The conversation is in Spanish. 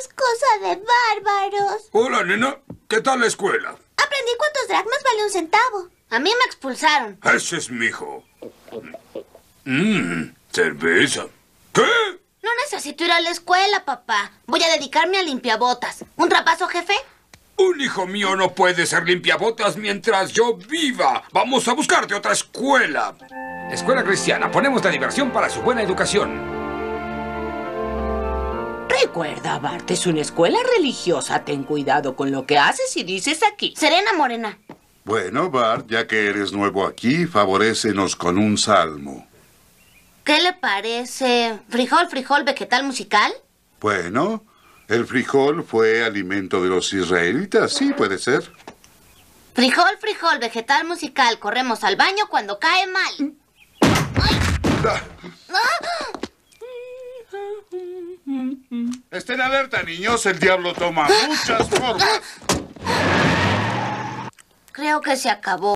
Es cosa de bárbaros. Hola, nena. ¿Qué tal la escuela? Aprendí cuántos dragmas vale un centavo. A mí me expulsaron. Ese es mi hijo. Mmm, cerveza. ¿Qué? No necesito ir a la escuela, papá. Voy a dedicarme a limpiabotas. ¿Un trapazo, jefe? Un hijo mío no puede ser limpiabotas mientras yo viva. Vamos a buscarte otra escuela. Escuela Cristiana, ponemos la diversión para su buena educación. Recuerda, Bart, es una escuela religiosa. Ten cuidado con lo que haces y dices aquí. Serena Morena. Bueno, Bart, ya que eres nuevo aquí, favorécenos con un salmo. ¿Qué le parece? ¿Frijol, frijol, vegetal musical? Bueno, el frijol fue alimento de los israelitas, sí puede ser. Frijol, frijol, vegetal musical, corremos al baño cuando cae mal. Ah. Estén alerta, niños. El diablo toma muchas formas. Creo que se acabó.